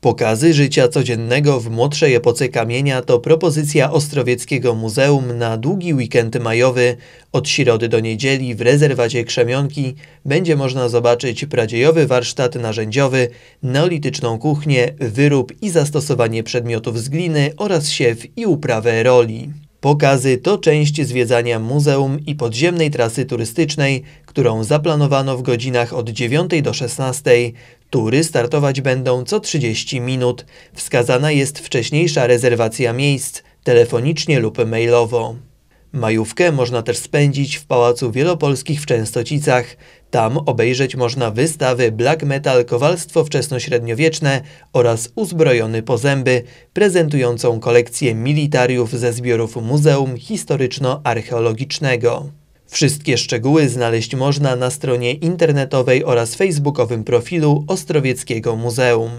Pokazy życia codziennego w młodszej epoce kamienia to propozycja Ostrowieckiego Muzeum na długi weekend majowy. Od środy do niedzieli w rezerwacie Krzemionki będzie można zobaczyć pradziejowy warsztat narzędziowy, neolityczną kuchnię, wyrób i zastosowanie przedmiotów z gliny oraz siew i uprawę roli. Pokazy to część zwiedzania muzeum i podziemnej trasy turystycznej, którą zaplanowano w godzinach od 9 do 16. Tury startować będą co 30 minut. Wskazana jest wcześniejsza rezerwacja miejsc, telefonicznie lub mailowo. Majówkę można też spędzić w Pałacu Wielopolskich w Częstocicach. Tam obejrzeć można wystawy Black Metal Kowalstwo Wczesnośredniowieczne oraz Uzbrojony po zęby, prezentującą kolekcję militariów ze zbiorów Muzeum Historyczno-Archeologicznego. Wszystkie szczegóły znaleźć można na stronie internetowej oraz facebookowym profilu Ostrowieckiego Muzeum.